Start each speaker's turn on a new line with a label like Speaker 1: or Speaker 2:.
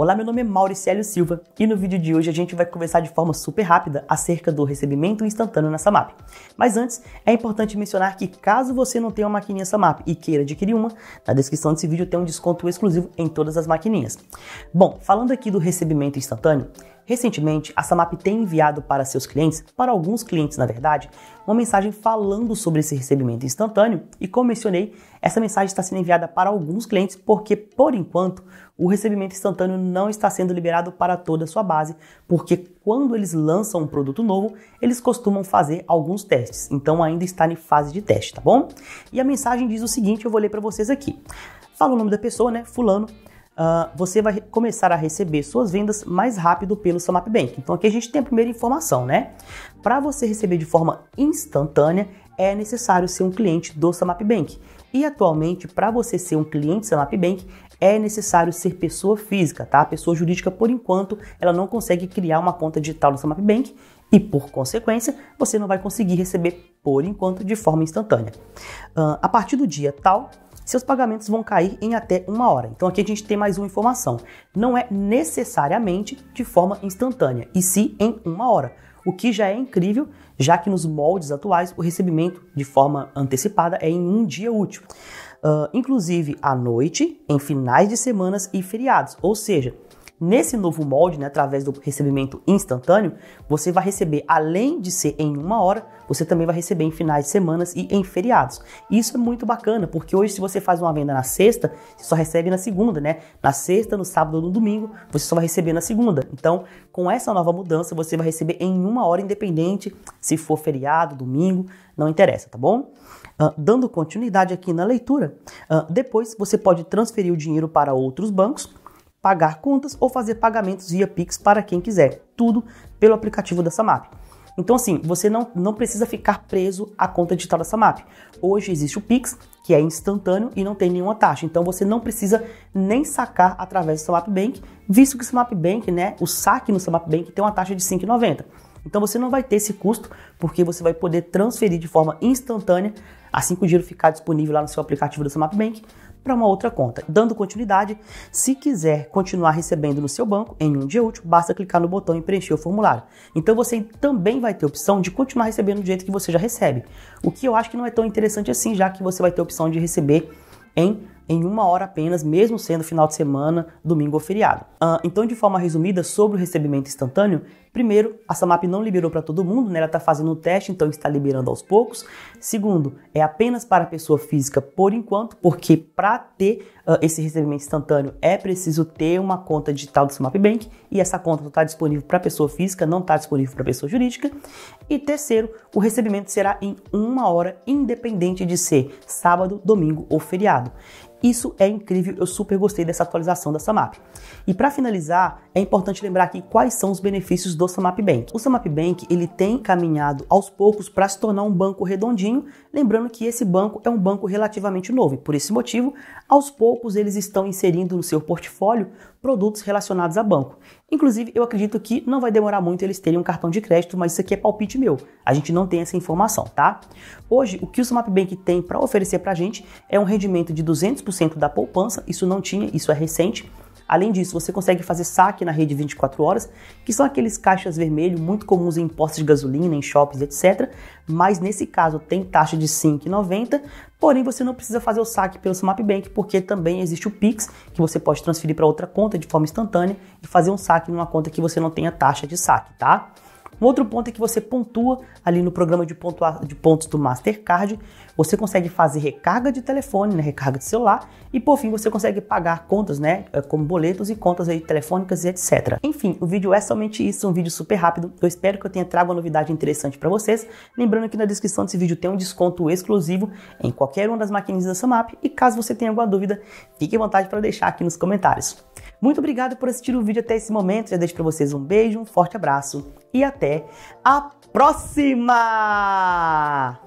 Speaker 1: Olá, meu nome é Mauricélio Silva e no vídeo de hoje a gente vai conversar de forma super rápida acerca do recebimento instantâneo na Samap. Mas antes, é importante mencionar que caso você não tenha uma maquininha Samap e queira adquirir uma, na descrição desse vídeo tem um desconto exclusivo em todas as maquininhas. Bom, falando aqui do recebimento instantâneo, Recentemente, a Samap tem enviado para seus clientes, para alguns clientes na verdade, uma mensagem falando sobre esse recebimento instantâneo e como mencionei, essa mensagem está sendo enviada para alguns clientes porque, por enquanto, o recebimento instantâneo não está sendo liberado para toda a sua base, porque quando eles lançam um produto novo, eles costumam fazer alguns testes, então ainda está em fase de teste, tá bom? E a mensagem diz o seguinte, eu vou ler para vocês aqui. Fala o nome da pessoa, né? Fulano uh, você vai começar a receber suas vendas mais rápido pelo seu MapBank. Então aqui a gente tem a primeira informação, né? Para você receber de forma instantânea, é necessário ser um cliente do Samap Bank. E atualmente, para você ser um cliente Samap Bank, é necessário ser pessoa física, tá? A pessoa jurídica, por enquanto, ela não consegue criar uma conta digital no Samap Bank e, por consequência, você não vai conseguir receber, por enquanto, de forma instantânea. Uh, a partir do dia tal, seus pagamentos vão cair em até uma hora. Então aqui a gente tem mais uma informação. Não é necessariamente de forma instantânea, e sim em uma hora. O que já é incrível, já que nos moldes atuais o recebimento de forma antecipada é em um dia útil. Uh, inclusive à noite, em finais de semanas e feriados. Ou seja, Nesse novo molde, né, através do recebimento instantâneo, você vai receber, além de ser em uma hora, você também vai receber em finais de semanas e em feriados. Isso é muito bacana, porque hoje, se você faz uma venda na sexta, você só recebe na segunda, né? Na sexta, no sábado ou no domingo, você só vai receber na segunda. Então, com essa nova mudança, você vai receber em uma hora, independente se for feriado, domingo, não interessa, tá bom? Uh, dando continuidade aqui na leitura, uh, depois você pode transferir o dinheiro para outros bancos pagar contas ou fazer pagamentos via Pix para quem quiser. Tudo pelo aplicativo da Samap. Então, assim, você não, não precisa ficar preso à conta digital da Samap. Hoje existe o Pix, que é instantâneo e não tem nenhuma taxa. Então, você não precisa nem sacar através do Samap Bank, visto que o Samap Bank, né, o saque no Samap Bank tem uma taxa de 5,90. Então, você não vai ter esse custo, porque você vai poder transferir de forma instantânea assim que o dinheiro ficar disponível lá no seu aplicativo do Samap Bank para uma outra conta. Dando continuidade, se quiser continuar recebendo no seu banco em um dia útil, basta clicar no botão e preencher o formulário. Então você também vai ter a opção de continuar recebendo do jeito que você já recebe, o que eu acho que não é tão interessante assim, já que você vai ter a opção de receber em em uma hora apenas, mesmo sendo final de semana, domingo ou feriado. Uh, então, de forma resumida, sobre o recebimento instantâneo, primeiro, a Samap não liberou para todo mundo, né? ela está fazendo um teste, então está liberando aos poucos. Segundo, é apenas para a pessoa física por enquanto, porque para ter uh, esse recebimento instantâneo é preciso ter uma conta digital do Samap Bank e essa conta está disponível para pessoa física, não está disponível para pessoa jurídica. E terceiro, o recebimento será em uma hora, independente de ser sábado, domingo ou feriado. Isso é incrível, eu super gostei dessa atualização da Samap. E para finalizar, é importante lembrar aqui quais são os benefícios do Samap Bank. O Samap Bank ele tem caminhado aos poucos para se tornar um banco redondinho, lembrando que esse banco é um banco relativamente novo. E por esse motivo, aos poucos eles estão inserindo no seu portfólio produtos relacionados a banco. Inclusive, eu acredito que não vai demorar muito eles terem um cartão de crédito, mas isso aqui é palpite meu. A gente não tem essa informação, tá? Hoje, o que o Samap Bank tem para oferecer para a gente é um rendimento de 200 100% da poupança, isso não tinha, isso é recente. Além disso, você consegue fazer saque na rede 24 horas, que são aqueles caixas vermelhos muito comuns em postos de gasolina, em shoppings, etc. Mas nesse caso tem taxa de 5,90, porém você não precisa fazer o saque pelo Smart Bank, porque também existe o Pix, que você pode transferir para outra conta de forma instantânea e fazer um saque numa conta que você não tenha taxa de saque, tá? Um outro ponto é que você pontua ali no programa de, pontua, de pontos do Mastercard, você consegue fazer recarga de telefone, né, recarga de celular, e por fim você consegue pagar contas, né, eh, como boletos e contas aí telefônicas e etc. Enfim, o vídeo é somente isso, um vídeo super rápido. Eu espero que eu tenha trago uma novidade interessante para vocês. Lembrando que na descrição desse vídeo tem um desconto exclusivo em qualquer uma das maquininhas da Samap, e caso você tenha alguma dúvida, fique à vontade para deixar aqui nos comentários. Muito obrigado por assistir o vídeo até esse momento. Já deixo para vocês um beijo, um forte abraço e até a próxima!